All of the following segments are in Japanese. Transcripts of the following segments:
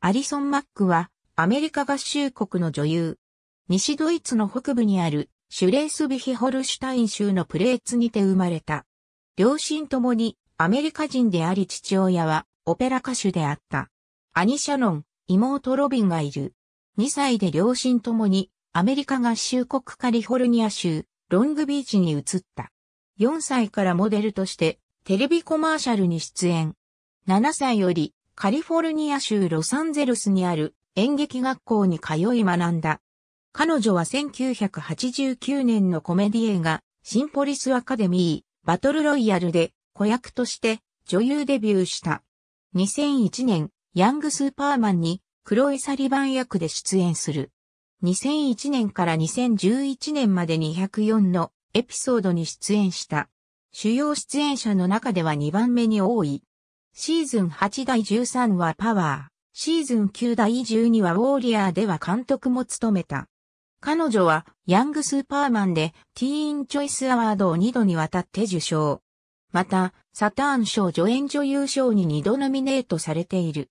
アリソン・マックは、アメリカ合衆国の女優。西ドイツの北部にある、シュレースビヒホルシュタイン州のプレーツにて生まれた。両親ともに、アメリカ人であり父親は、オペラ歌手であった。兄シャノン、妹ロビンがいる。2歳で両親ともに、アメリカ合衆国カリフォルニア州、ロングビーチに移った。4歳からモデルとして、テレビコマーシャルに出演。7歳より、カリフォルニア州ロサンゼルスにある演劇学校に通い学んだ。彼女は1989年のコメディ映画、シンポリスアカデミー、バトルロイヤルで子役として女優デビューした。2001年、ヤングスーパーマンにクロエサリバン役で出演する。2001年から2011年まで204のエピソードに出演した。主要出演者の中では2番目に多い。シーズン8第13話パワー、シーズン9第12話ウォーリアーでは監督も務めた。彼女はヤングスーパーマンでティーンチョイスアワードを2度にわたって受賞。また、サターン賞助演女優賞に2度ノミネートされている。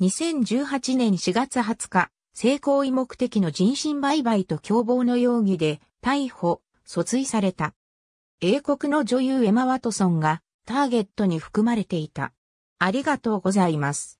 2018年4月20日、性行為目的の人身売買と共謀の容疑で逮捕、訴追された。英国の女優エマ・ワトソンがターゲットに含まれていた。ありがとうございます。